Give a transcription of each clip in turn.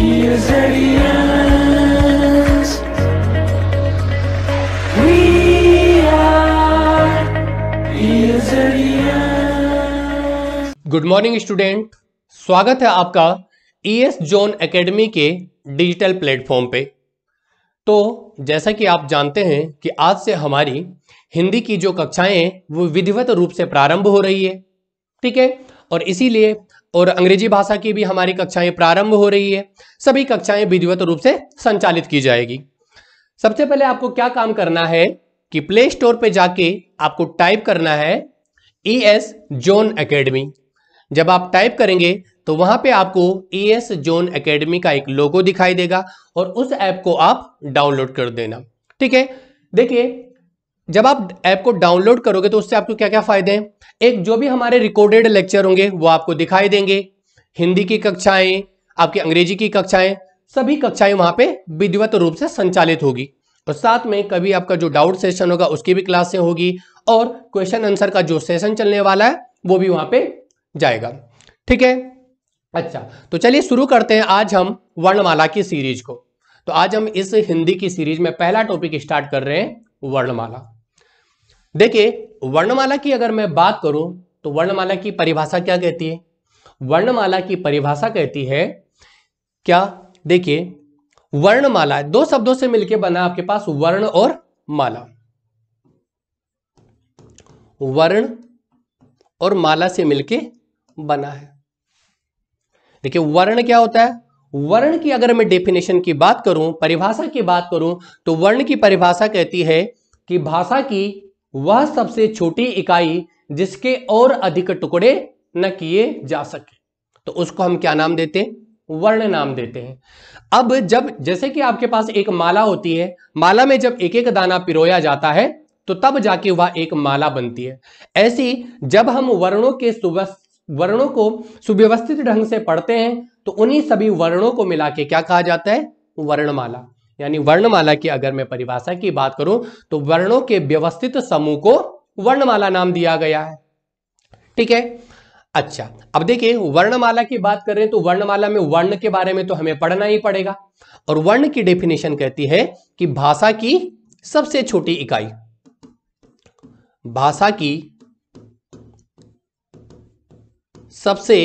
Good morning student स्वागत है आपका ई एस जोन अकेडमी के डिजिटल प्लेटफॉर्म पे तो जैसा कि आप जानते हैं कि आज से हमारी हिंदी की जो कक्षाएं वो विधिवत रूप से प्रारंभ हो रही है ठीक है और इसीलिए और अंग्रेजी भाषा की भी हमारी कक्षाएं प्रारंभ हो रही है सभी कक्षाएं विधिवत रूप से संचालित की जाएगी सबसे पहले आपको क्या काम करना है कि प्ले स्टोर पर जाके आपको टाइप करना है ई एस जोन अकेडमी जब आप टाइप करेंगे तो वहां पे आपको ई एस जोन अकेडमी का एक लोगो दिखाई देगा और उस ऐप को आप डाउनलोड कर देना ठीक है देखिए जब आप ऐप को डाउनलोड करोगे तो उससे आपको क्या क्या फायदे हैं एक जो भी हमारे रिकॉर्डेड लेक्चर होंगे वो आपको दिखाई देंगे हिंदी की कक्षाएं आपकी अंग्रेजी की कक्षाएं सभी कक्षाएं वहां पे विधिवत रूप से संचालित होगी और साथ में कभी आपका जो डाउट सेशन होगा उसकी भी क्लासें होगी और क्वेश्चन आंसर का जो सेशन चलने वाला है वो भी वहां पे जाएगा ठीक है अच्छा तो चलिए शुरू करते हैं आज हम वर्णमाला की सीरीज को तो आज हम इस हिंदी की सीरीज में पहला टॉपिक स्टार्ट कर रहे हैं वर्णमाला देखिए वर्णमाला की अगर मैं बात करूं तो वर्णमाला की परिभाषा क्या कहती है वर्णमाला की परिभाषा कहती है क्या देखिए वर्णमाला दो शब्दों से मिलकर बना आपके पास वर्ण और माला वर्ण और माला से मिलकर बना है देखिए वर्ण क्या होता है वर्ण की अगर मैं डेफिनेशन की बात करूं परिभाषा की बात करूं तो वर्ण की परिभाषा कहती है कि भाषा की वह सबसे छोटी इकाई जिसके और अधिक टुकड़े न किए जा सके तो उसको हम क्या नाम देते हैं वर्ण नाम देते हैं अब जब जैसे कि आपके पास एक माला होती है माला में जब एक एक दाना पिरोया जाता है तो तब जाके वह एक माला बनती है ऐसी जब हम वर्णों के वर्णों को सुव्यवस्थित ढंग से पढ़ते हैं तो उन्हीं सभी वर्णों को मिला के क्या कहा जाता है वर्णमाला यानी वर्णमाला की अगर मैं परिभाषा की बात करूं तो वर्णों के व्यवस्थित समूह को वर्णमाला नाम दिया गया है ठीक है अच्छा अब देखिए वर्णमाला की बात कर रहे हैं तो वर्णमाला में वर्ण के बारे में तो हमें पढ़ना ही पड़ेगा और वर्ण की डेफिनेशन कहती है कि भाषा की सबसे छोटी इकाई भाषा की सबसे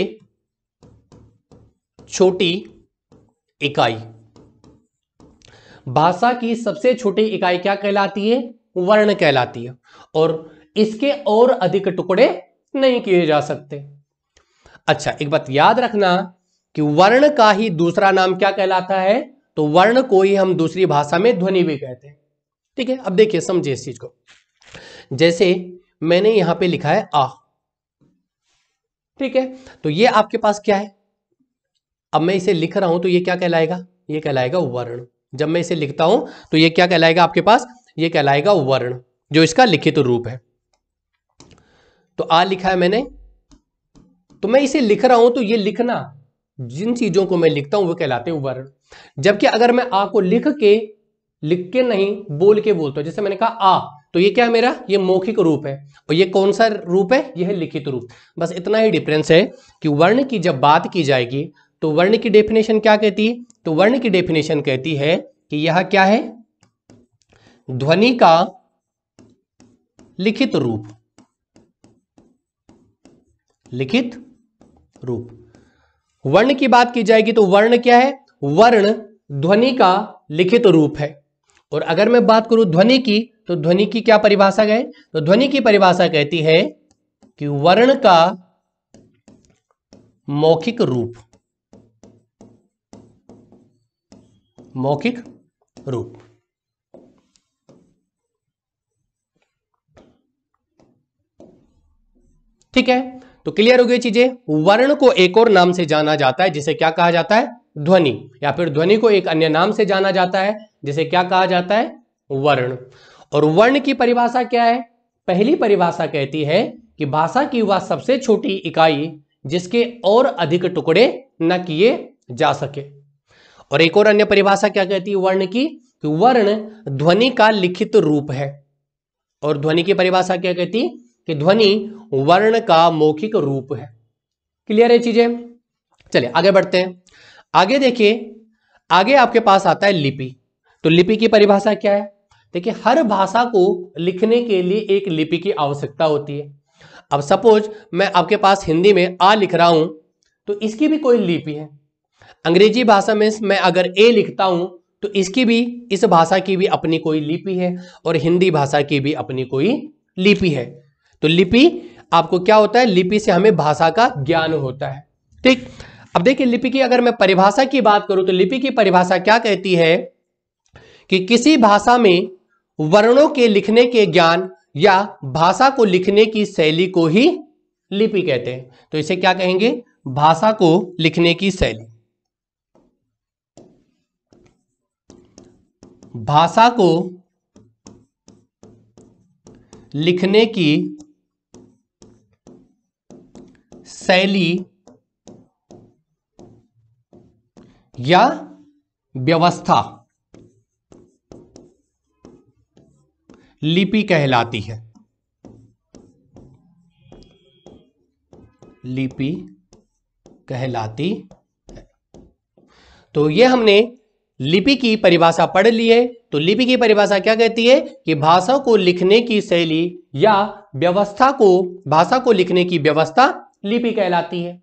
छोटी इकाई भाषा की सबसे छोटी इकाई क्या कहलाती है वर्ण कहलाती है और इसके और अधिक टुकड़े नहीं किए जा सकते अच्छा एक बात याद रखना कि वर्ण का ही दूसरा नाम क्या कहलाता है तो वर्ण को ही हम दूसरी भाषा में ध्वनि भी कहते हैं ठीक है अब देखिए समझिए इस चीज को जैसे मैंने यहां पे लिखा है आ ठीक है तो ये आपके पास क्या है अब मैं इसे लिख रहा हूं तो ये क्या कहलाएगा ये कहलाएगा वर्ण जब मैं इसे लिखता हूं तो यह क्या कहलाएगा आपके पास ये कहलाएगा वर्ण जो इसका लिखित तो रूप है तो आ लिखा है मैंने तो मैं इसे लिख रहा हूं तो यह लिखना जिन चीजों को मैं लिखता हूं वो कहलाते हैं वर्ण जबकि अगर मैं आ को लिख के लिख के नहीं बोल के बोलता हूं जैसे मैंने कहा आ तो ये क्या है मेरा ये मौखिक रूप है और ये कौन सा रूप है यह लिखित रूप बस इतना ही डिफरेंस है कि वर्ण की जब बात की जाएगी तो वर्ण की डेफिनेशन क्या कहती है तो वर्ण की डेफिनेशन कहती है कि यह क्या है ध्वनि का लिखित रूप लिखित रूप वर्ण की बात की जाएगी तो वर्ण क्या है वर्ण ध्वनि का लिखित रूप है और अगर मैं बात करूं ध्वनि की तो ध्वनि की क्या परिभाषा है तो ध्वनि की परिभाषा कहती है कि वर्ण का मौखिक रूप मौखिक रूप ठीक है तो क्लियर हो गई चीजें वर्ण को एक और नाम से जाना जाता है जिसे क्या कहा जाता है ध्वनि या फिर ध्वनि को एक अन्य नाम से जाना जाता है जिसे क्या कहा जाता है वर्ण और वर्ण की परिभाषा क्या है पहली परिभाषा कहती है कि भाषा की वह सबसे छोटी इकाई जिसके और अधिक टुकड़े न किए जा सके और एक और अन्य परिभाषा क्या कहती है वर्ण की कि वर्ण ध्वनि का लिखित रूप है और ध्वनि की परिभाषा क्या कहती कि ध्वनि वर्ण का मौखिक रूप है क्लियर है चीजें चलिए आगे बढ़ते हैं आगे देखिए आगे आपके पास आता है लिपि तो लिपि की परिभाषा क्या है देखिए हर भाषा को लिखने के लिए एक लिपि की आवश्यकता होती है अब सपोज मैं आपके पास हिंदी में आ लिख रहा हूं तो इसकी भी कोई लिपि है अंग्रेजी भाषा में मैं अगर ए लिखता हूं तो इसकी भी इस भाषा की भी अपनी कोई लिपि है और हिंदी भाषा की भी अपनी कोई लिपि है तो लिपि आपको क्या होता है लिपि से हमें भाषा का ज्ञान होता है ठीक अब देखिए लिपि की अगर मैं परिभाषा की बात करूं तो लिपि की परिभाषा क्या कहती है कि किसी भाषा में वर्णों के लिखने के ज्ञान या भाषा को लिखने की शैली को ही लिपि कहते हैं तो इसे क्या कहेंगे भाषा को लिखने की शैली भाषा को लिखने की शैली या व्यवस्था लिपि कहलाती है लिपि कहलाती है तो ये हमने लिपि की परिभाषा पढ़ ली है तो लिपि की परिभाषा क्या कहती है कि भाषा को लिखने की शैली या व्यवस्था को भाषा को लिखने की व्यवस्था लिपि कहलाती है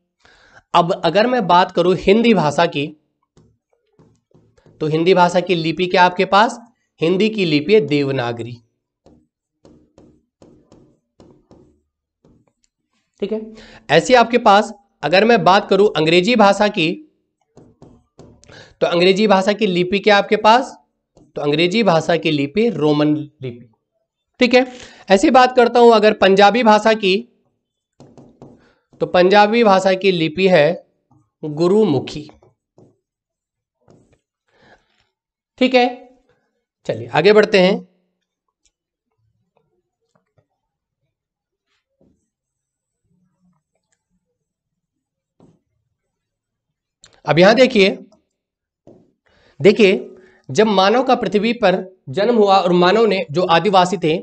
अब अगर मैं बात करूं हिंदी भाषा की तो हिंदी भाषा की लिपि क्या आपके पास हिंदी की लिपि है देवनागरी ठीक है ऐसी आपके पास अगर मैं बात करूं अंग्रेजी भाषा की तो अंग्रेजी भाषा की लिपि क्या आपके पास तो अंग्रेजी भाषा की लिपि रोमन लिपि ठीक है ऐसी बात करता हूं अगर पंजाबी भाषा की तो पंजाबी भाषा की लिपि है गुरुमुखी ठीक है चलिए आगे बढ़ते हैं अब यहां देखिए देखिए जब मानव का पृथ्वी पर जन्म हुआ और मानव ने जो आदिवासी थे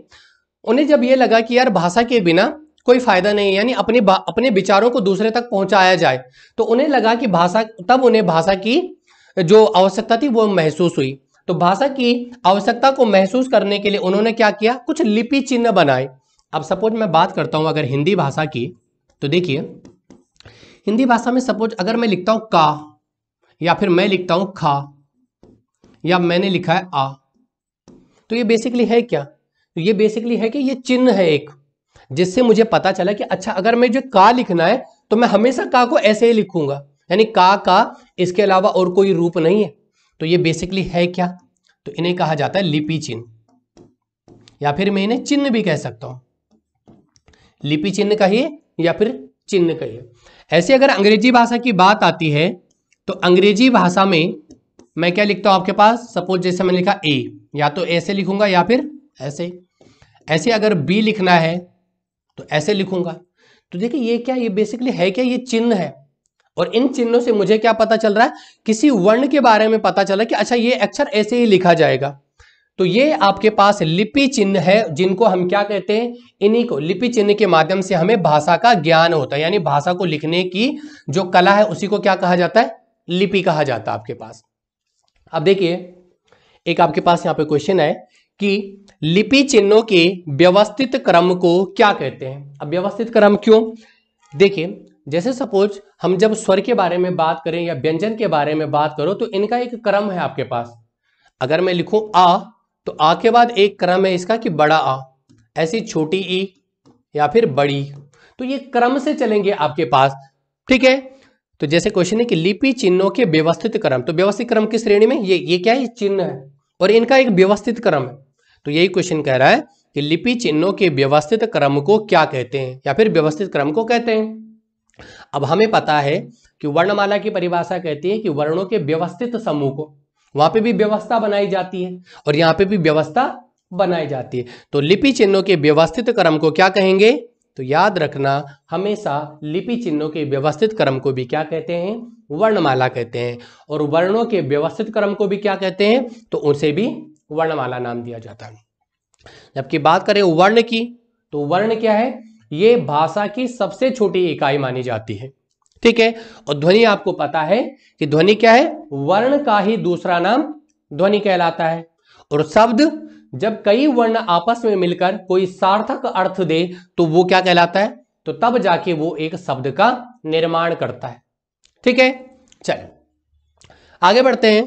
उन्हें जब ये लगा कि यार भाषा के बिना कोई फायदा नहीं है यानी अपने अपने विचारों को दूसरे तक पहुंचाया जाए तो उन्हें लगा कि भाषा तब उन्हें भाषा की जो आवश्यकता थी वो महसूस हुई तो भाषा की आवश्यकता को महसूस करने के लिए उन्होंने क्या किया कुछ लिपि चिन्ह बनाए अब सपोज मैं बात करता हूं अगर हिंदी भाषा की तो देखिए हिंदी भाषा में सपोज अगर मैं लिखता हूं का या फिर मैं लिखता हूं खा या मैंने लिखा है आ तो ये बेसिकली है क्या तो ये बेसिकली है कि ये चिन्ह है एक जिससे मुझे पता चला कि अच्छा अगर मैं जो का लिखना है तो मैं हमेशा का को ऐसे ही लिखूंगा यानी का का इसके अलावा और कोई रूप नहीं है तो ये बेसिकली है क्या तो इन्हें कहा जाता है लिपि चिन्ह या फिर मैं इन्हें चिन्ह भी कह सकता हूं लिपि चिन्ह कहिए या फिर चिन्ह कहिए ऐसे अगर अंग्रेजी भाषा की बात आती है तो अंग्रेजी भाषा में मैं क्या लिखता हूँ आपके पास सपोज जैसे मैंने लिखा ए या तो ऐसे लिखूंगा या फिर ऐसे ऐसे अगर बी लिखना है तो ऐसे लिखूंगा तो देखिए ये क्या ये बेसिकली है क्या ये चिन्ह है और इन चिन्हों से मुझे क्या पता चल रहा है किसी वर्ण के बारे में पता चला कि अच्छा ये अक्षर ऐसे ही लिखा जाएगा तो ये आपके पास लिपि चिन्ह है जिनको हम क्या कहते हैं इन्हीं को लिपि चिन्ह के माध्यम से हमें भाषा का ज्ञान होता है यानी भाषा को लिखने की जो कला है उसी को क्या कहा जाता है लिपि कहा जाता है आपके पास अब देखिए एक आपके पास यहां पे क्वेश्चन है कि लिपि चिन्हों के व्यवस्थित क्रम को क्या कहते हैं अब व्यवस्थित क्रम क्यों देखिए जैसे सपोज हम जब स्वर के बारे में बात करें या व्यंजन के बारे में बात करो तो इनका एक क्रम है आपके पास अगर मैं लिखूं आ तो आ के बाद एक क्रम है इसका कि बड़ा आ ऐसी छोटी ई या फिर बड़ी तो ये क्रम से चलेंगे आपके पास ठीक है तो जैसे क्वेश्चन है कि लिपि चिन्हों के व्यवस्थित क्रम तो व्यवस्थित क्रम किस श्रेणी में ये ये क्या है चिन्ह है और इनका एक व्यवस्थित क्रम है तो यही क्वेश्चन कह रहा है कि लिपि चिन्हों के व्यवस्थित क्रम को क्या कहते हैं या फिर व्यवस्थित क्रम को कहते हैं अब हमें पता है कि वर्णमाला की परिभाषा कहती है कि वर्णों के व्यवस्थित समूह को वहां पे भी व्यवस्था बनाई जाती है और यहाँ पे भी व्यवस्था बनाई जाती है तो लिपि चिन्हों के व्यवस्थित क्रम को क्या कहेंगे तो याद रखना हमेशा लिपि चिन्हों के व्यवस्थित क्रम को भी क्या कहते हैं वर्णमाला कहते हैं और वर्णों के व्यवस्थित क्रम को भी क्या कहते हैं तो उसे भी वर्णमाला नाम दिया जाता है जबकि बात करें वर्ण की तो वर्ण क्या है यह भाषा की सबसे छोटी इकाई मानी जाती है ठीक है और ध्वनि आपको पता है कि ध्वनि क्या है वर्ण का ही दूसरा नाम ध्वनि कहलाता है और शब्द जब कई वर्ण आपस में मिलकर कोई सार्थक अर्थ दे तो वो क्या कहलाता है तो तब जाके वो एक शब्द का निर्माण करता है ठीक है चलो आगे बढ़ते हैं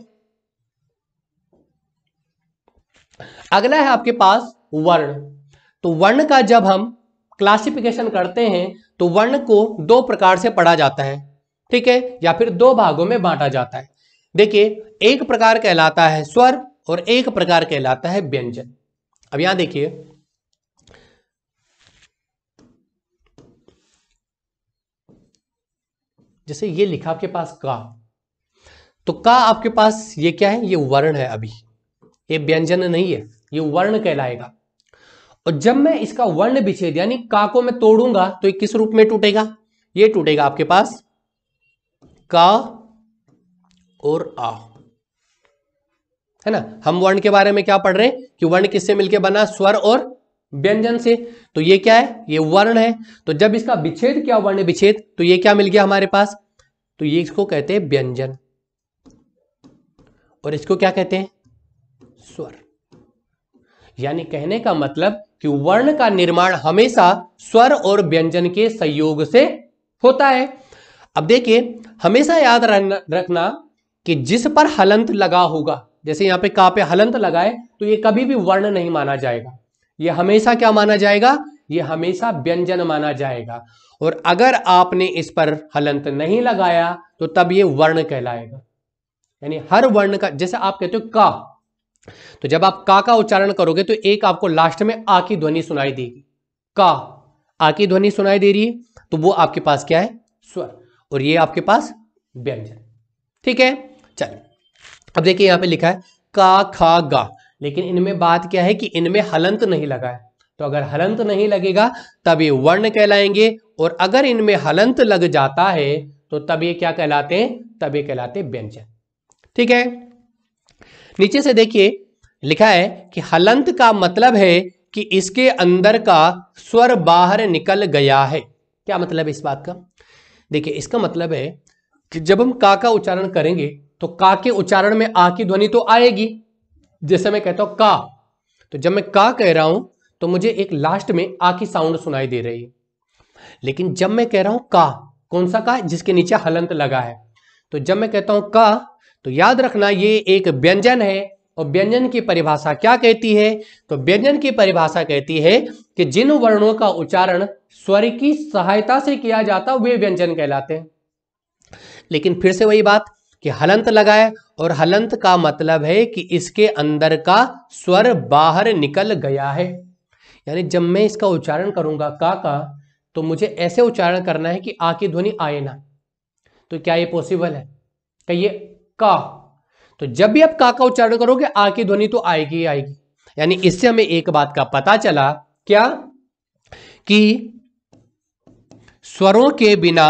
अगला है आपके पास वर्ण तो वर्ण का जब हम क्लासिफिकेशन करते हैं तो वर्ण को दो प्रकार से पढ़ा जाता है ठीक है या फिर दो भागों में बांटा जाता है देखिए एक प्रकार कहलाता है स्वर और एक प्रकार कहलाता है व्यंजन अब यहां देखिए जैसे ये लिखा आपके पास का तो का आपके पास ये क्या है ये वर्ण है अभी ये व्यंजन नहीं है ये वर्ण कहलाएगा और जब मैं इसका वर्ण विच्छेद यानी का को मैं तोड़ूंगा तो ये किस रूप में टूटेगा ये टूटेगा आपके पास का और आ है ना हम वर्ण के बारे में क्या पढ़ रहे हैं कि वर्ण किससे मिलकर बना स्वर और व्यंजन से तो ये क्या है ये वर्ण है तो जब इसका विच्छेद किया वर्ण विच्छेद तो ये क्या मिल गया हमारे पास तो ये इसको कहते हैं व्यंजन और इसको क्या कहते हैं स्वर यानी कहने का मतलब कि वर्ण का निर्माण हमेशा स्वर और व्यंजन के सहयोग से होता है अब देखिए हमेशा याद रखना कि जिस पर हलंत लगा होगा जैसे यहां पे का पे हलंत लगाए तो ये कभी भी वर्ण नहीं माना जाएगा ये हमेशा क्या माना जाएगा ये हमेशा व्यंजन माना जाएगा और अगर आपने इस पर हलंत नहीं लगाया तो तब ये वर्ण कहलाएगा यानी हर वर्ण का जैसे आप कहते हो का तो जब आप का का उच्चारण करोगे तो एक आपको लास्ट में आ की ध्वनि सुनाई देगी का आ की ध्वनि सुनाई दे रही है तो वो आपके पास क्या है स्वर और ये आपके पास व्यंजन ठीक है चलिए अब देखिए यहाँ पे लिखा है का खा गा लेकिन इनमें बात क्या है कि इनमें हलंत नहीं लगा है तो अगर हलंत नहीं लगेगा तब ये वर्ण कहलाएंगे और अगर इनमें हलंत लग जाता है तो तब ये क्या कहलाते हैं तब ये कहलाते व्यंजन ठीक है नीचे से देखिए लिखा है कि हलंत का मतलब है कि इसके अंदर का स्वर बाहर निकल गया है क्या मतलब है इस बात का देखिए इसका मतलब है कि जब हम का का उच्चारण करेंगे तो का के उच्चारण में आ की ध्वनि तो आएगी जैसे मैं कहता हूं का तो जब मैं का कह रहा हूं तो मुझे एक लास्ट में आ की साउंड सुनाई दे रही है लेकिन जब मैं कह रहा हूं का कौन सा का जिसके नीचे हलंत लगा है तो जब मैं कहता हूं का तो याद रखना ये एक व्यंजन है और व्यंजन की परिभाषा क्या कहती है तो व्यंजन की परिभाषा कहती है कि जिन वर्णों का उच्चारण स्वर की सहायता से किया जाता वे व्यंजन कहलाते हैं लेकिन फिर से वही बात कि हलंत लगाए और हलंत का मतलब है कि इसके अंदर का स्वर बाहर निकल गया है यानी जब मैं इसका उच्चारण करूंगा का का तो मुझे ऐसे उच्चारण करना है कि आ की ध्वनि आए ना तो क्या ये पॉसिबल है कहिए का तो जब भी आप का का उच्चारण करोगे आ की ध्वनि तो आएगी ही आएगी यानी इससे हमें एक बात का पता चला क्या कि स्वरों के बिना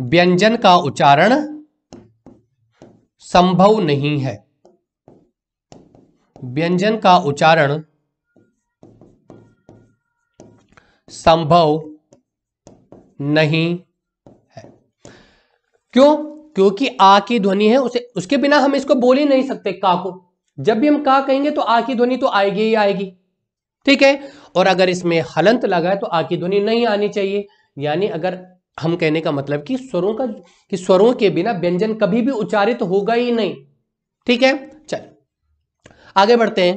व्यंजन का उच्चारण संभव नहीं है व्यंजन का उच्चारण संभव नहीं है क्यों क्योंकि आ की ध्वनि है उसे उसके बिना हम इसको बोल ही नहीं सकते का को जब भी हम का कहेंगे तो आ की ध्वनि तो आएगी ही आएगी ठीक है और अगर इसमें हलंत लगा है तो आ की ध्वनि नहीं आनी चाहिए यानी अगर हम कहने का मतलब कि स्वरों का कि स्वरों के बिना व्यंजन कभी भी उच्चारित होगा ही नहीं ठीक है चलो आगे बढ़ते हैं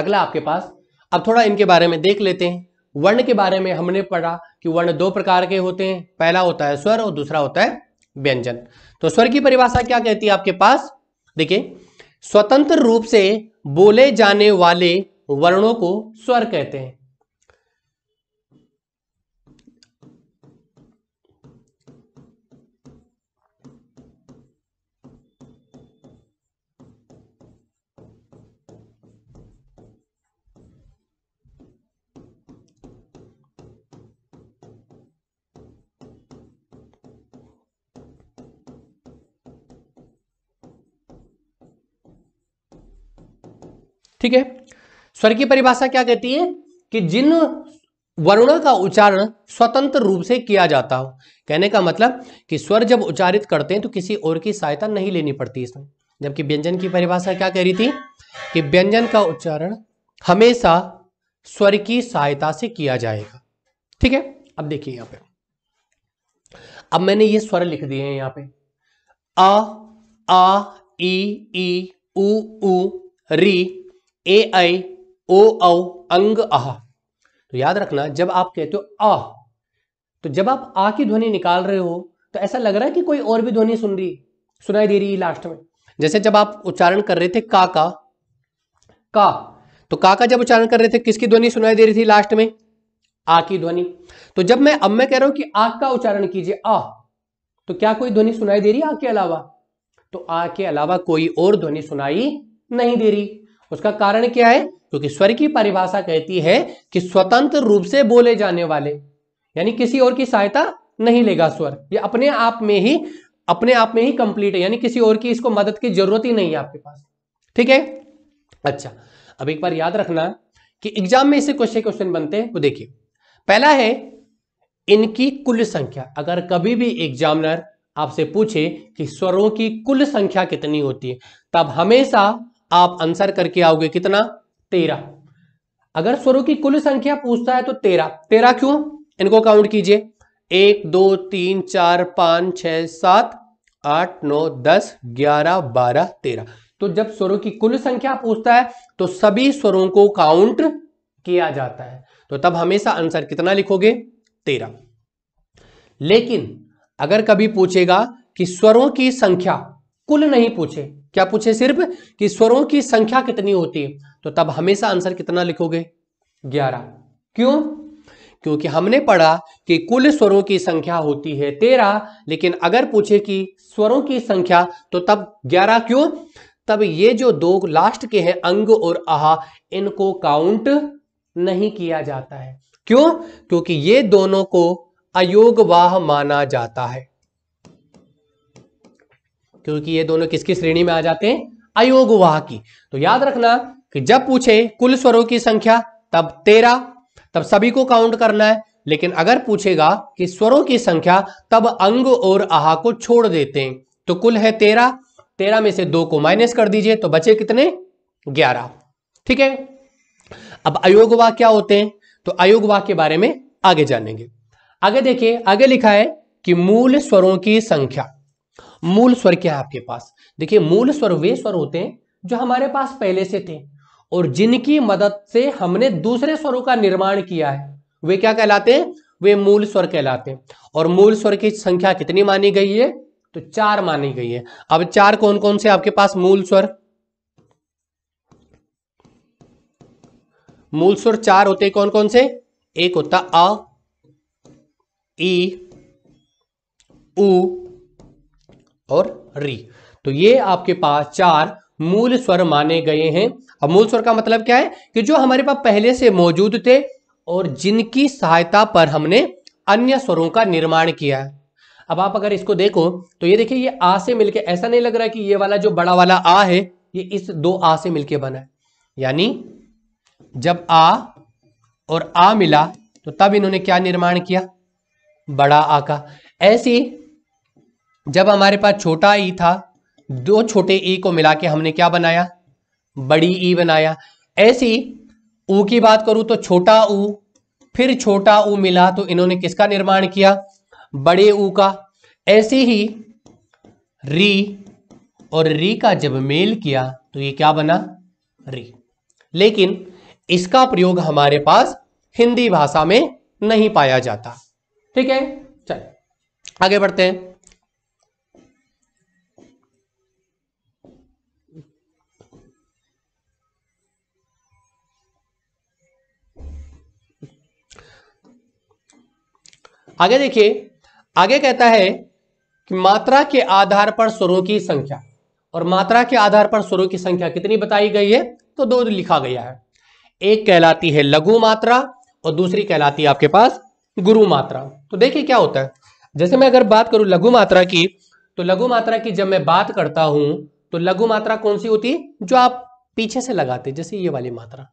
अगला आपके पास अब थोड़ा इनके बारे में देख लेते हैं वर्ण के बारे में हमने पढ़ा कि वर्ण दो प्रकार के होते हैं पहला होता है स्वर और दूसरा होता है व्यंजन तो स्वर की परिभाषा क्या कहती है आपके पास देखिए स्वतंत्र रूप से बोले जाने वाले वर्णों को स्वर कहते हैं ठीक है स्वर की परिभाषा क्या कहती है कि जिन वर्ण का उच्चारण स्वतंत्र रूप से किया जाता हो कहने का मतलब कि स्वर जब उच्चारित करते हैं तो किसी और की सहायता नहीं लेनी पड़ती इसमें जबकि व्यंजन की परिभाषा क्या कह रही थी कि व्यंजन का उच्चारण हमेशा स्वर की सहायता से किया जाएगा ठीक है अब देखिए यहां पे अब मैंने ये स्वर लिख दिए हैं यहां पे अ आ, आ, ई ई उ री ए आई ओ औ अंग आह तो याद रखना जब आप कहते हो आ तो जब आप आ की ध्वनि निकाल रहे हो तो ऐसा लग रहा है कि कोई और भी ध्वनि सुन रही सुनाई दे रही है लास्ट में जैसे जब आप उच्चारण कर रहे थे का का का तो का का जब उच्चारण कर रहे थे किसकी ध्वनि सुनाई दे रही थी लास्ट में आ की ध्वनि तो जब मैं अब मैं कह रहा हूं कि आ का उच्चारण कीजिए आ तो क्या कोई ध्वनि सुनाई दे रही आ के अलावा तो आ के अलावा कोई और ध्वनि सुनाई नहीं दे रही उसका कारण क्या है क्योंकि स्वर की परिभाषा कहती है कि स्वतंत्र रूप से बोले जाने वाले यानी किसी और की सहायता नहीं लेगा स्वर ये अपने आप में ही अपने आप में ही कंप्लीट है यानी किसी और की इसको मदद की जरूरत ही नहीं है आपके पास ठीक है अच्छा अब एक बार याद रखना कि एग्जाम में इसे क्वेश्चन क्वेश्चन बनते हैं वो तो देखिए पहला है इनकी कुल संख्या अगर कभी भी एग्जामिनर आपसे पूछे कि स्वरों की कुल संख्या कितनी होती है तब हमेशा आप आंसर करके आओगे कितना तेरह अगर स्वरों की कुल संख्या पूछता है तो तेरह तेरह क्यों इनको काउंट कीजिए एक दो तीन चार पांच छ सात आठ नौ दस ग्यारह बारह तेरह तो जब स्वरों की कुल संख्या पूछता है तो सभी स्वरों को काउंट किया जाता है तो तब हमेशा आंसर कितना लिखोगे तेरह लेकिन अगर कभी पूछेगा कि स्वरों की संख्या कुल नहीं पूछे क्या पूछे सिर्फ कि स्वरों की संख्या कितनी होती है तो तब हमेशा आंसर कितना लिखोगे ग्यारह क्यों क्योंकि हमने पढ़ा कि कुल स्वरों की संख्या होती है तेरह लेकिन अगर पूछे कि स्वरों की संख्या तो तब ग्यारह क्यों तब ये जो दो लास्ट के हैं अंग और आहा इनको काउंट नहीं किया जाता है क्यों क्योंकि ये दोनों को अयोगवाह माना जाता है क्योंकि ये दोनों किसकी श्रेणी में आ जाते हैं अयोगवाह की तो याद रखना कि जब पूछे कुल स्वरों की संख्या तब तेरह तब सभी को काउंट करना है लेकिन अगर पूछेगा कि स्वरों की संख्या तब अंग और आहा को छोड़ देते हैं तो कुल है तेरह तेरह में से दो को माइनस कर दीजिए तो बचे कितने ग्यारह ठीक है अब वाह क्या होते हैं तो अयोगवा के बारे में आगे जानेंगे आगे देखिए आगे लिखा है कि मूल स्वरों की संख्या मूल स्वर क्या है आपके पास देखिए मूल स्वर वे स्वर होते हैं जो हमारे पास पहले से थे और जिनकी मदद से हमने दूसरे स्वरों का निर्माण किया है वे क्या कहलाते हैं वे मूल स्वर कहलाते हैं और मूल स्वर की संख्या कितनी मानी गई है तो चार मानी गई है अब चार कौन कौन से आपके पास मूल स्वर मूल स्वर चार होते कौन कौन से एक होता अ ई उ और री तो ये आपके पास चार मूल स्वर माने गए हैं अब मूल स्वर का मतलब क्या है कि जो हमारे पास पहले से मौजूद थे और जिनकी सहायता पर हमने अन्य स्वरों का निर्माण किया है अब आप अगर इसको देखो तो ये देखिए ये आ से मिलके ऐसा नहीं लग रहा है कि ये वाला जो बड़ा वाला आ है ये इस दो आ से मिलके बना है यानी जब आ और आ मिला तो तब इन्होंने क्या निर्माण किया बड़ा आ का ऐसी जब हमारे पास छोटा ई था दो छोटे ई को मिला के हमने क्या बनाया बड़ी ई बनाया ऐसी ऊ की बात करूं तो छोटा ऊ फिर छोटा ऊ मिला तो इन्होंने किसका निर्माण किया बड़े ऊ का ऐसे ही री और री का जब मेल किया तो ये क्या बना री लेकिन इसका प्रयोग हमारे पास हिंदी भाषा में नहीं पाया जाता ठीक है चल आगे बढ़ते हैं आगे देखिए आगे कहता है कि मात्रा के आधार पर स्वरों की संख्या और मात्रा के आधार पर स्वरों की संख्या कितनी बताई गई है तो दो लिखा गया है एक कहलाती है लघु मात्रा और दूसरी कहलाती है आपके पास गुरु मात्रा तो देखिए क्या होता है जैसे मैं अगर बात करूं लघु मात्रा की तो लघु मात्रा की जब मैं बात करता हूं तो लघु मात्रा कौन सी होती है जो आप पीछे से लगाते जैसे ये वाली मात्रा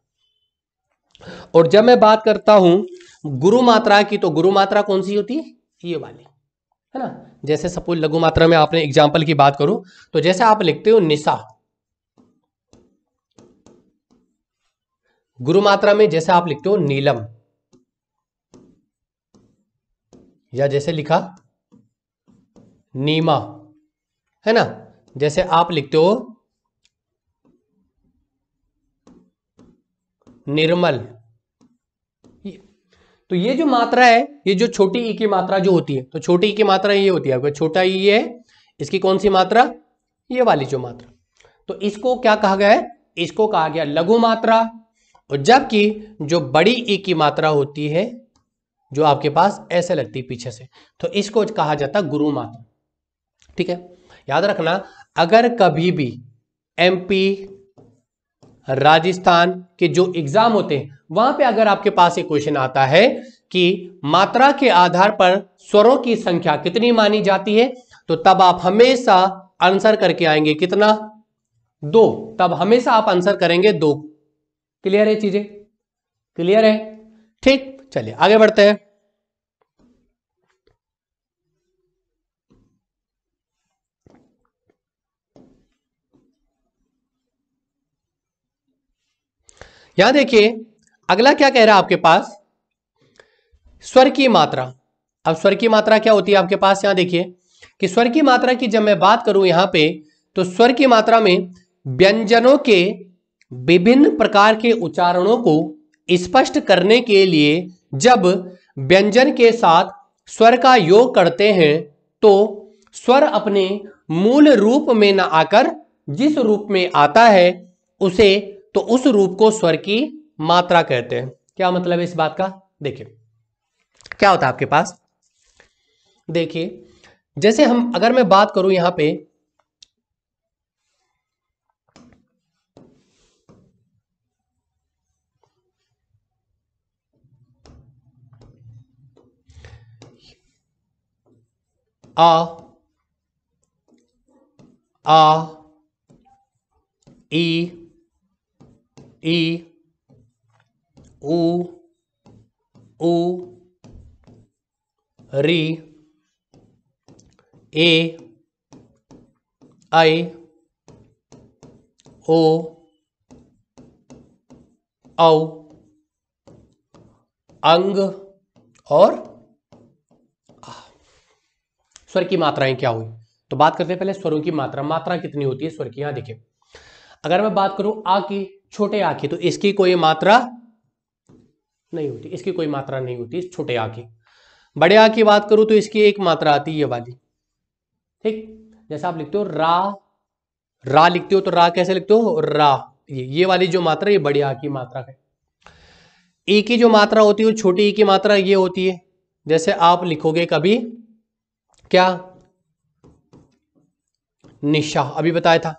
और जब मैं बात करता हूं गुरु मात्रा की तो गुरु मात्रा कौन सी होती है ये वाली है ना जैसे सपोज लघु मात्रा में आपने एग्जाम्पल की बात करूं तो जैसे आप लिखते हो निशा गुरु मात्रा में जैसे आप लिखते हो नीलम या जैसे लिखा नीमा है ना जैसे आप लिखते हो निर्मल तो ये जो मात्रा है ये जो छोटी ई e की मात्रा जो होती है तो छोटी ई e की मात्रा ये होती है छोटा ई e ये है इसकी कौन सी मात्रा ये वाली जो मात्रा तो इसको क्या कहा गया है इसको कहा गया लघु मात्रा और जबकि जो बड़ी ई की मात्रा होती है जो आपके पास ऐसे लगती है पीछे से तो इसको कहा जाता गुरु मात्रा ठीक है याद रखना अगर कभी भी एमपी राजस्थान के जो एग्ज़ाम होते हैं वहां पे अगर आपके पास एक क्वेश्चन आता है कि मात्रा के आधार पर स्वरों की संख्या कितनी मानी जाती है तो तब आप हमेशा आंसर करके आएंगे कितना दो तब हमेशा आप आंसर करेंगे दो क्लियर है चीज़ें क्लियर है ठीक चलिए आगे बढ़ते हैं यहां देखिए अगला क्या कह रहा है आपके पास स्वर की मात्रा अब स्वर की मात्रा क्या होती है आपके पास यहां देखिए कि स्वर की मात्रा की जब मैं बात करूं यहां पे तो स्वर की मात्रा में व्यंजनों के विभिन्न प्रकार के उच्चारणों को स्पष्ट करने के लिए जब व्यंजन के साथ स्वर का योग करते हैं तो स्वर अपने मूल रूप में न आकर जिस रूप में आता है उसे तो उस रूप को स्वर की मात्रा कहते हैं क्या मतलब है इस बात का देखिए क्या होता है आपके पास देखिए जैसे हम अगर मैं बात करूं यहां पे आ आ ई E, U, उ री ए I, O, औ अंग और स्वर की मात्राएं क्या हुई तो बात करते हैं पहले स्वरों की मात्रा मात्रा कितनी होती है स्वर की यहां देखिए अगर मैं बात करूं आ की छोटे आ तो इसकी कोई मात्रा नहीं होती इसकी कोई मात्रा नहीं होती छोटे आ बड़े आ की बात करूं तो इसकी एक मात्रा आती है ये वाली ठीक जैसा आप लिखते हो रा रा लिखते हो तो रा कैसे लिखते हो रा ये ये वाली जो मात्रा ये बड़े आ की मात्रा है ई की जो मात्रा होती है छोटी ई की मात्रा ये होती है जैसे आप लिखोगे कभी क्या निशा अभी बताया था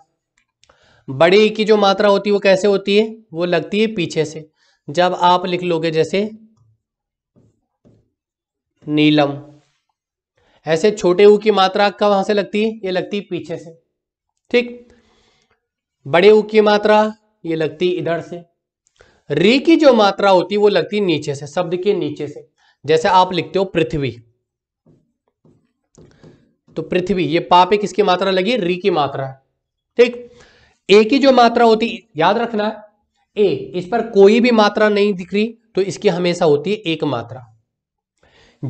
बड़े ई की जो मात्रा होती है वो कैसे होती है वो लगती है पीछे से जब आप लिख लोगे जैसे नीलम ऐसे छोटे ऊ की मात्रा कब वहां से लगती है ये लगती है पीछे से ठीक बड़े ऊ की मात्रा ये लगती इधर से री की जो मात्रा होती है वो लगती नीचे से शब्द के नीचे से जैसे आप लिखते हो पृथ्वी तो पृथ्वी ये पापे किसकी मात्रा लगी री की मात्रा ठीक ए की जो मात्रा होती याद रखना है ए इस पर कोई भी मात्रा नहीं दिख रही तो इसकी हमेशा होती है एक मात्रा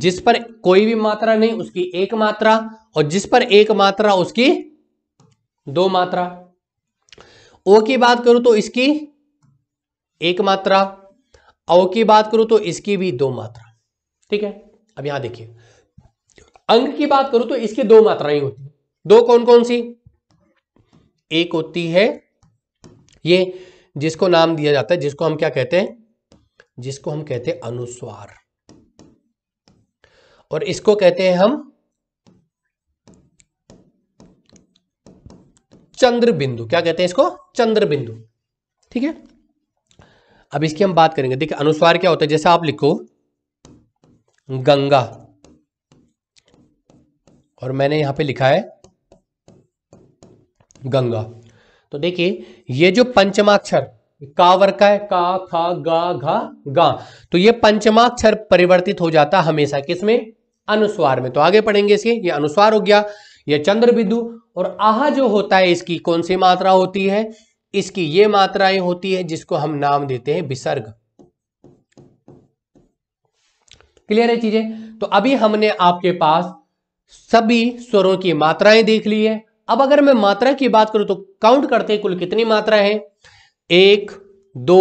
जिस पर कोई भी मात्रा नहीं उसकी एक मात्रा और जिस पर एक मात्रा उसकी दो मात्रा ओ की बात करूं तो इसकी एक मात्रा औ की बात करूं तो इसकी भी दो मात्रा ठीक है अब यहां देखिए अंग की बात करूं तो इसकी दो मात्राएं होती दो कौन कौन सी एक होती है ये जिसको नाम दिया जाता है जिसको हम क्या कहते हैं जिसको हम कहते हैं अनुस्वार और इसको कहते हैं हम चंद्र बिंदु क्या कहते हैं इसको चंद्र बिंदु ठीक है अब इसकी हम बात करेंगे देखिए अनुस्वार क्या होता है जैसे आप लिखो गंगा और मैंने यहां पे लिखा है गंगा तो देखिए ये जो पंचमाक्षर का वर्ग का है का खा गा घा गा तो ये पंचमाक्षर परिवर्तित हो जाता हमेशा किसमें अनुस्वार में तो आगे पढ़ेंगे इसके ये अनुस्वार हो गया ये चंद्र बिंदु और आह जो होता है इसकी कौन सी मात्रा होती है इसकी ये मात्राएं होती है जिसको हम नाम देते हैं विसर्ग क्लियर है चीजें तो अभी हमने आपके पास सभी स्वरों की मात्राएं देख ली है अब अगर मैं मात्रा की बात करूं तो काउंट करते हैं कुल कितनी मात्रा है एक दो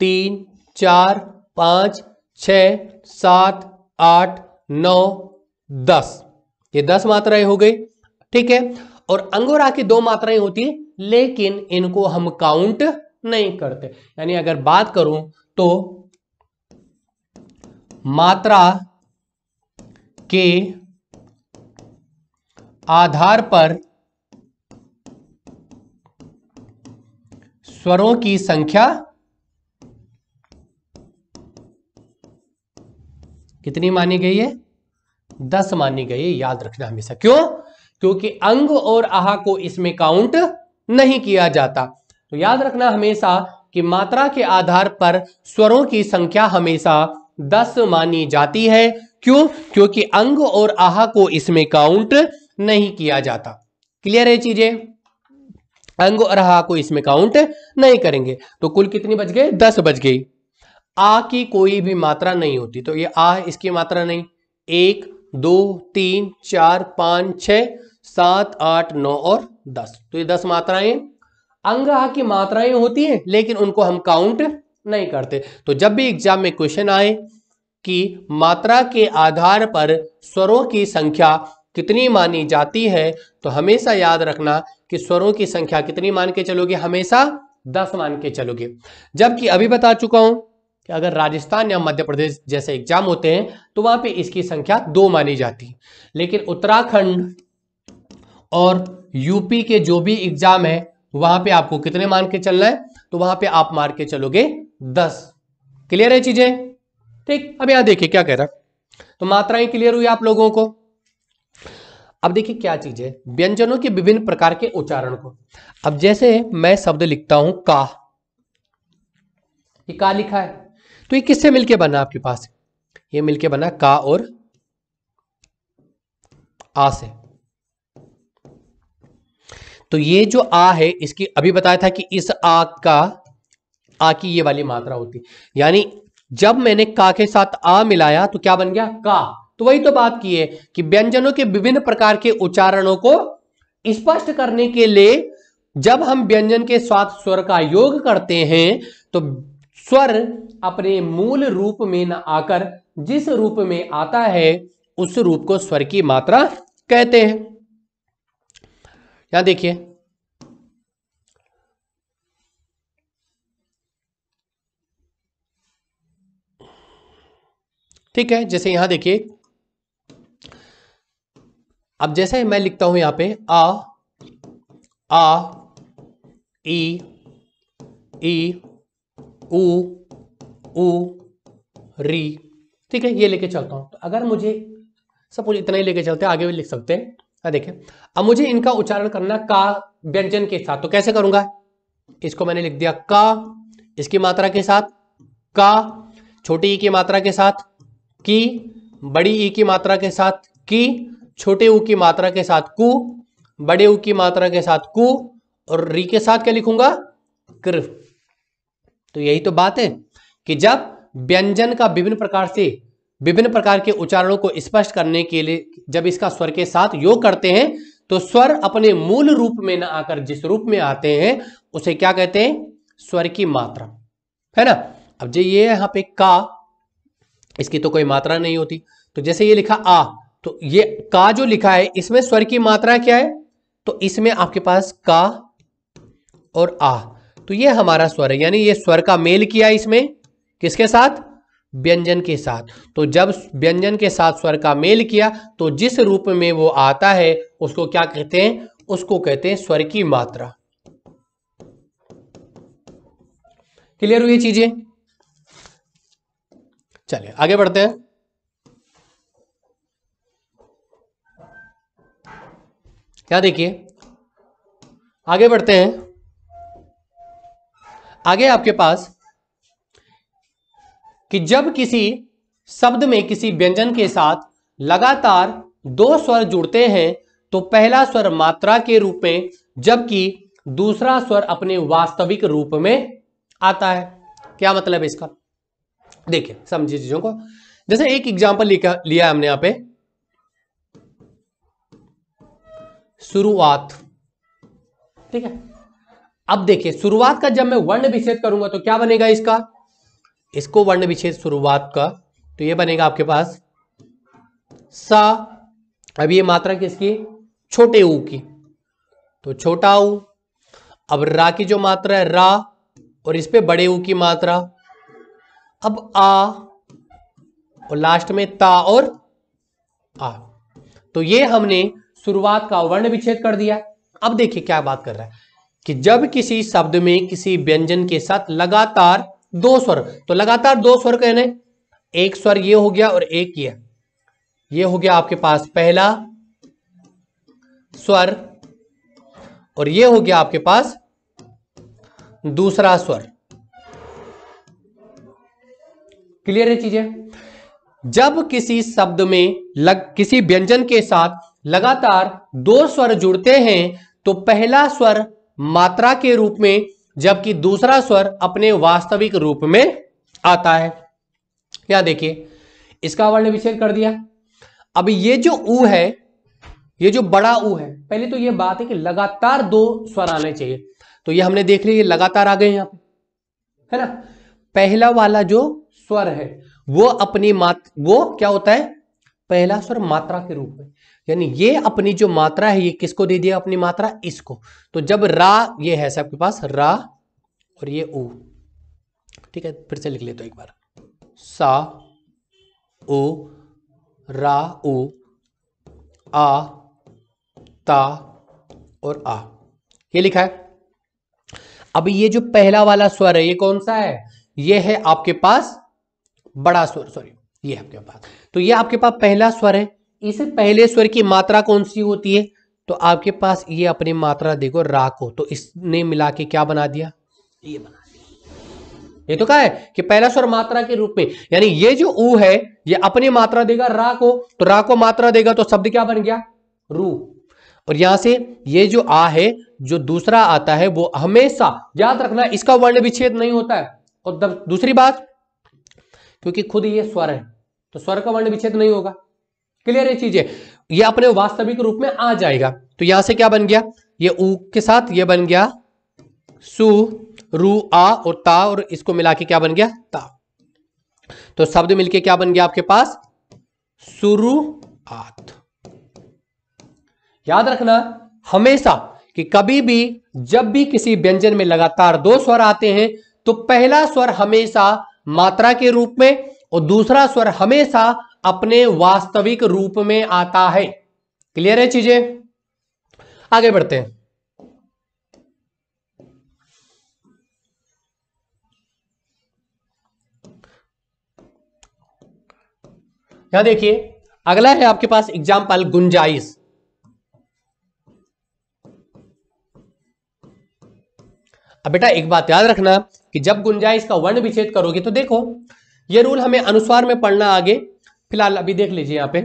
तीन चार पांच छ सात आठ नौ दस ये दस मात्राएं हो गई ठीक है और अंगोरा की दो मात्राएं होती है लेकिन इनको हम काउंट नहीं करते यानी अगर बात करूं तो मात्रा के आधार पर स्वरों की संख्या कितनी मानी गई है दस मानी गई है याद रखना हमेशा क्यों क्योंकि अंग और आहा को इसमें काउंट नहीं किया जाता तो याद रखना हमेशा कि मात्रा के आधार पर स्वरों की संख्या हमेशा दस मानी जाती है क्यों क्योंकि अंग और आहा को इसमें काउंट नहीं किया जाता क्लियर है चीजें अंग और हा को इसमें काउंट नहीं करेंगे तो कुल कितनी बच गए दस बज गई आ की कोई भी मात्रा नहीं होती तो ये आ इसकी मात्रा नहीं एक दो तीन चार पाँच छ सात आठ नौ और दस तो ये दस मात्राएं अंग आ की मात्राएं होती हैं लेकिन उनको हम काउंट नहीं करते तो जब भी एग्जाम में क्वेश्चन आए कि मात्रा के आधार पर स्वरों की संख्या कितनी मानी जाती है तो हमेशा याद रखना कि स्वरों की संख्या कितनी मान के चलोगे हमेशा दस मान के चलोगे जबकि अभी बता चुका हूं कि अगर राजस्थान या मध्य प्रदेश जैसे एग्जाम होते हैं तो वहां पे इसकी संख्या दो मानी जाती लेकिन उत्तराखंड और यूपी के जो भी एग्जाम है वहां पे आपको कितने मान के चलना है तो वहां पे आप मार के चलोगे दस क्लियर है चीजें ठीक अब यहां देखिए क्या कह रहा तो मात्राएं क्लियर हुई आप लोगों को अब देखिए क्या चीज है व्यंजनों के विभिन्न प्रकार के उच्चारण को अब जैसे मैं शब्द लिखता हूं का ये का लिखा है तो ये किससे मिलके बना आपके पास ये मिलके बना का और आ से तो ये जो आ है इसकी अभी बताया था कि इस आ का आ की ये वाली मात्रा होती यानी जब मैंने का के साथ आ मिलाया तो क्या बन गया का तो वही तो बात की है कि व्यंजनों के विभिन्न प्रकार के उच्चारणों को स्पष्ट करने के लिए जब हम व्यंजन के साथ स्वर का योग करते हैं तो स्वर अपने मूल रूप में न आकर जिस रूप में आता है उस रूप को स्वर की मात्रा कहते हैं यहां देखिए ठीक है जैसे यहां देखिए अब जैसे मैं लिखता हूं यहां पे आ आ ई ई ऊ ऊ री ठीक है ये लेके चलता हूं तो अगर मुझे सब मुझे इतना ही लेके चलते हैं आगे भी लिख सकते हैं हाँ, देखें अब मुझे इनका उच्चारण करना का व्यंजन के साथ तो कैसे करूंगा इसको मैंने लिख दिया का इसकी मात्रा के साथ का छोटी ई की मात्रा के साथ की बड़ी ई की मात्रा के साथ की छोटे ऊ की मात्रा के साथ कु बड़े ऊ की मात्रा के साथ कु और री के साथ क्या लिखूंगा कृ तो यही तो बात है कि जब व्यंजन का विभिन्न प्रकार से विभिन्न प्रकार के उच्चारणों को स्पष्ट करने के लिए जब इसका स्वर के साथ योग करते हैं तो स्वर अपने मूल रूप में ना आकर जिस रूप में आते हैं उसे क्या कहते हैं स्वर की मात्रा है ना अब जो ये यहां पे का इसकी तो कोई मात्रा नहीं होती तो जैसे ये लिखा आ तो ये का जो लिखा है इसमें स्वर की मात्रा क्या है तो इसमें आपके पास का और आ तो ये हमारा स्वर है यानी ये स्वर का मेल किया इसमें किसके साथ व्यंजन के साथ तो जब व्यंजन के साथ स्वर का मेल किया तो जिस रूप में वो आता है उसको क्या कहते हैं उसको कहते हैं स्वर की मात्रा क्लियर हुई चीजें चलिए आगे बढ़ते हैं क्या देखिए आगे बढ़ते हैं आगे आपके पास कि जब किसी शब्द में किसी व्यंजन के साथ लगातार दो स्वर जुड़ते हैं तो पहला स्वर मात्रा के रूप में जबकि दूसरा स्वर अपने वास्तविक रूप में आता है क्या मतलब है इसका देखिए समझिए चीजों को जैसे एक एग्जाम्पल लिया हमने यहां पे शुरुआत ठीक है अब देखिए शुरुआत का जब मैं वर्ण विशेष करूंगा तो क्या बनेगा इसका इसको वर्ण विशेष शुरुआत का तो ये बनेगा आपके पास सा अब ये मात्रा किसकी छोटे ऊ की तो छोटा ऊ अब रा की जो मात्रा है रा और इस पे बड़े ऊ की मात्रा अब आ और लास्ट में ता और आ तो ये हमने शुरुआत का वर्ण विच्छेद कर दिया अब देखिए क्या बात कर रहा है कि जब किसी शब्द में किसी व्यंजन के साथ लगातार दो स्वर तो लगातार दो स्वर कहने एक स्वर ये हो गया और एक ये ये हो गया आपके पास पहला स्वर और ये हो गया आपके पास दूसरा स्वर क्लियर है चीजें जब किसी शब्द में लग किसी व्यंजन के साथ लगातार दो स्वर जुड़ते हैं तो पहला स्वर मात्रा के रूप में जबकि दूसरा स्वर अपने वास्तविक रूप में आता है या देखिए इसका वर्ण विच्छेद कर दिया अब ये जो ऊ है ये जो बड़ा ऊ है पहले तो ये बात है कि लगातार दो स्वर आने चाहिए तो ये हमने देख लिया लगातार आ गए यहां है ना पहला वाला जो स्वर है वो अपनी मात वो क्या होता है पहला स्वर मात्रा के रूप में यानी ये अपनी जो मात्रा है ये किसको दे दिया अपनी मात्रा इसको तो जब रा ये है सबके पास रा और ये ऊ ठीक है फिर से लिख लेते तो एक बार सा ओ रा ऊ आ ता और आ ये लिखा है अब ये जो पहला वाला स्वर है ये कौन सा है ये है आपके पास बड़ा स्वर सॉरी ये आपके पास तो ये आपके पास पहला स्वर है इस पहले स्वर की मात्रा कौन सी होती है तो आपके पास ये अपनी मात्रा देखो रा को तो इसने मिला के क्या बना दिया ये बना दिया ये तो क्या है कि पहला स्वर मात्रा के रूप में यानी ये जो ऊ है ये अपनी मात्रा देगा रा को तो रा को मात्रा देगा तो शब्द क्या बन गया रू और यहां से ये जो आ है जो दूसरा आता है वो हमेशा याद रखना इसका वर्ण विच्छेद नहीं होता है और दूसरी बात क्योंकि खुद ये स्वर है तो स्वर का वर्ण विच्छेद नहीं होगा क्लियर है चीजें ये अपने वास्तविक रूप में आ जाएगा तो यहां से क्या बन गया ये ऊ के साथ ये बन गया सु रू आ और ता और इसको मिला के क्या बन गया ता तो शब्द मिलके क्या बन गया आपके पास सुरुआत याद रखना हमेशा कि कभी भी जब भी किसी व्यंजन में लगातार दो स्वर आते हैं तो पहला स्वर हमेशा मात्रा के रूप में और दूसरा स्वर हमेशा अपने वास्तविक रूप में आता है क्लियर है चीजें आगे बढ़ते हैं यहां देखिए अगला है आपके पास एग्जाम्पल गुंजाइश अब बेटा एक बात याद रखना कि जब गुंजाइश का वर्ण विच्छेद करोगे तो देखो यह रूल हमें अनुस्वार में पढ़ना आगे फिलहाल अभी देख लीजिए यहां पे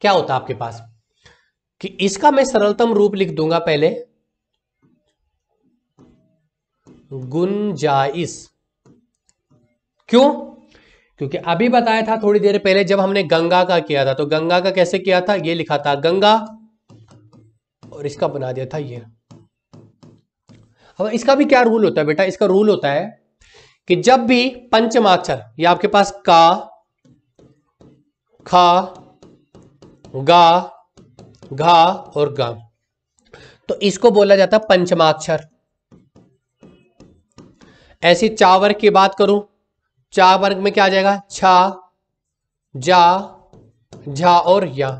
क्या होता है आपके पास कि इसका मैं सरलतम रूप लिख दूंगा पहले गुंजाइश क्यों क्योंकि अभी बताया था थोड़ी देर पहले जब हमने गंगा का किया था तो गंगा का कैसे किया था ये लिखा था गंगा और इसका बना दिया था ये अब इसका भी क्या रूल होता है बेटा इसका रूल होता है कि जब भी पंचमाक्षर या आपके पास का खा गा घा और गा तो इसको बोला जाता है पंचमाक्षर ऐसे चावर की बात करूं चा वर्ग में क्या आ जाएगा छा जा झा और या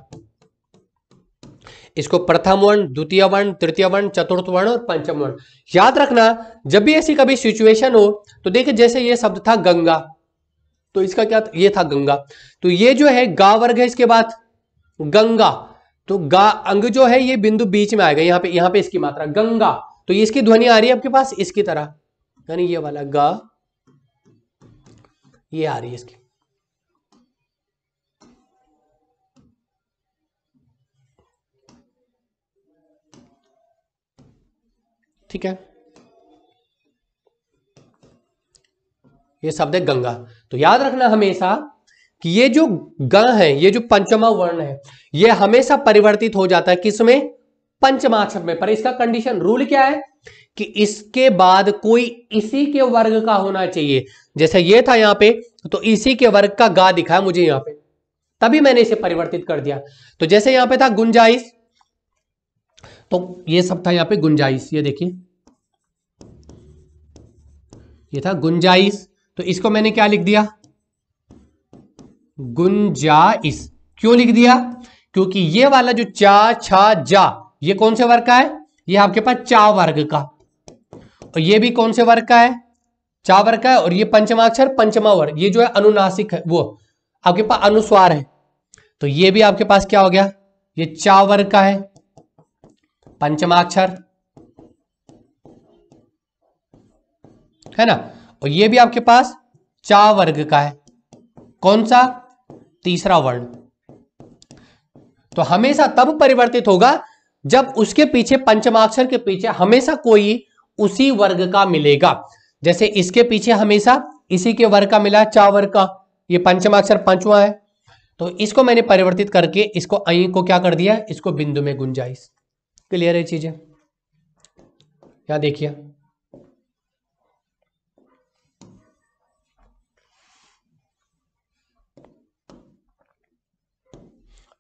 इसको प्रथम वर्ण द्वितीय वर्ण तृतीय वर्ण चतुर्थ वर्ण और पंचम वर्ण याद रखना जब भी ऐसी कभी सिचुएशन हो तो देखिए जैसे ये शब्द था गंगा तो इसका क्या था? ये था गंगा तो ये जो है गा वर्ग है इसके बाद गंगा तो गा अंग जो है ये बिंदु बीच में आएगा यहां पे यहां पे इसकी मात्रा गंगा तो ये इसकी ध्वनि आ रही है आपके पास इसकी तरह यानी ये वाला गा ये आ रही है इसकी ठीक है ये शब्द है गंगा तो याद रखना हमेशा कि ये जो ग है ये जो पंचमा वर्ण है ये हमेशा परिवर्तित हो जाता है किसमें पंचमाक्षर में पर इसका कंडीशन रूल क्या है कि इसके बाद कोई इसी के वर्ग का होना चाहिए जैसे ये था यहां पे तो इसी के वर्ग का गा दिखा मुझे यहां पे तभी मैंने इसे परिवर्तित कर दिया तो जैसे यहां पे था गुंजाइश तो ये सब था यहां पे गुंजाइश ये देखिए ये था गुंजाइश तो इसको मैंने क्या लिख दिया इस क्यों लिख दिया क्योंकि ये वाला जो चा छा जा ये कौन से वर्ग का है ये आपके पास चा वर्ग का और ये भी कौन से वर्ग का है चा वर्ग का है और ये पंचमाक्षर पंचमा वर्ग ये जो है अनुनासिक है वो आपके पास अनुस्वार है तो ये भी आपके पास क्या हो गया ये चा वर्ग का है पंचमाक्षर है ना और ये भी आपके पास चा वर्ग का है कौन सा तीसरा वर्ण तो हमेशा तब परिवर्तित होगा जब उसके पीछे पंचमाक्षर के पीछे हमेशा कोई उसी वर्ग का मिलेगा जैसे इसके पीछे हमेशा इसी के वर्ग का मिला चा वर्ग का ये पंचमाक्षर पांचवा है तो इसको मैंने परिवर्तित करके इसको अई को क्या कर दिया इसको बिंदु में गुंजाइश क्लियर है चीजें यहां देखिए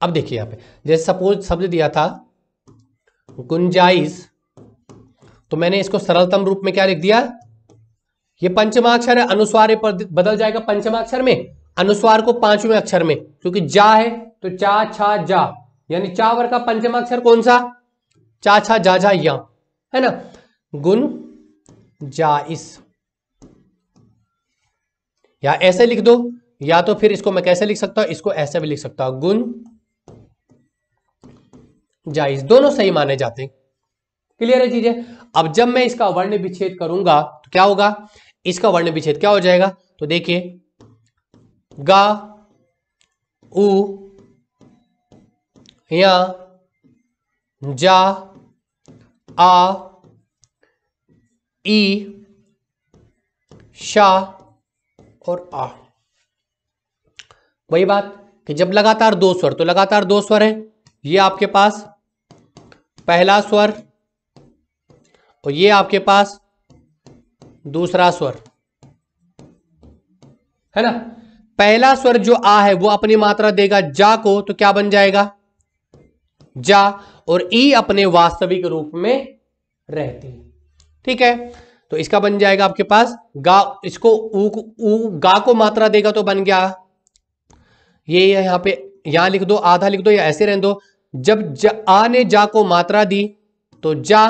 अब देखिए यहां पे जैसे सपोज शब्द दिया था गुंजाइश तो मैंने इसको सरलतम रूप में क्या लिख दिया ये पंचमाक्षर है अनुस्वार पर बदल जाएगा पंचमाक्षर में अनुस्वार को पांचवें अक्षर में क्योंकि जा है तो चा छा जा यानी चावर का पंचमाक्षर कौन सा चा छा जा जा या है ना जा जाइस या ऐसे लिख दो या तो फिर इसको मैं कैसे लिख सकता हूं इसको ऐसे भी लिख सकता हूं गुण जायज दोनों सही माने जाते हैं क्लियर है चीजें अब जब मैं इसका वर्ण विच्छेद करूंगा तो क्या होगा इसका वर्ण विच्छेद क्या हो जाएगा तो देखिए गा उ या जा आ ई शा और आ वही बात कि जब लगातार दो स्वर तो लगातार दो स्वर है ये आपके पास पहला स्वर और ये आपके पास दूसरा स्वर है ना पहला स्वर जो आ है वो अपनी मात्रा देगा जा को तो क्या बन जाएगा जा और ई अपने वास्तविक रूप में रहती ठीक है तो इसका बन जाएगा आपके पास गा इसको ऊ, ऊ गा को मात्रा देगा तो बन गया ये यहां पे यहां लिख दो आधा लिख दो या ऐसे रहने दो जब ज आ ने जा को मात्रा दी तो जा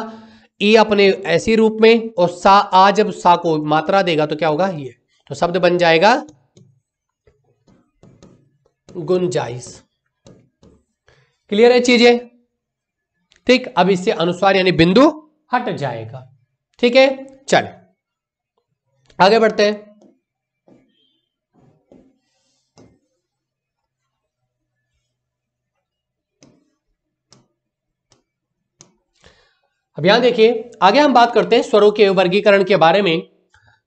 ई अपने ऐसे रूप में और सा आ जब सा को मात्रा देगा तो क्या होगा ये तो शब्द बन जाएगा गुंजाइश क्लियर है चीजें ठीक अब इससे अनुस्वार यानी बिंदु हट जाएगा ठीक है चल आगे बढ़ते हैं अब यहां देखिए आगे हम बात करते हैं स्वरों के वर्गीकरण के बारे में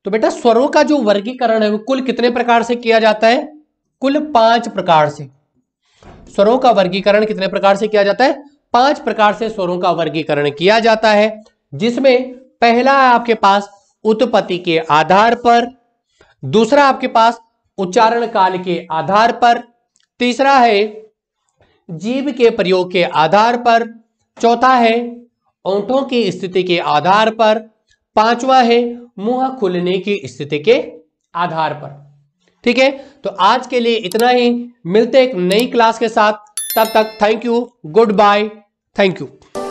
तो बेटा स्वरों का जो वर्गीकरण है वो कुल कितने प्रकार से किया जाता है कुल पांच प्रकार से स्वरों का वर्गीकरण कितने प्रकार से किया जाता है पांच प्रकार से स्वरों का वर्गीकरण किया जाता है जिसमें पहला है आपके पास उत्पत्ति के आधार पर दूसरा आपके पास उच्चारण काल के आधार पर तीसरा है जीव के प्रयोग के आधार पर चौथा है ओंठों की स्थिति के आधार पर पांचवा है मुंह खुलने की स्थिति के आधार पर ठीक है तो आज के लिए इतना ही मिलते एक नई क्लास के साथ तब तक thank you goodbye thank you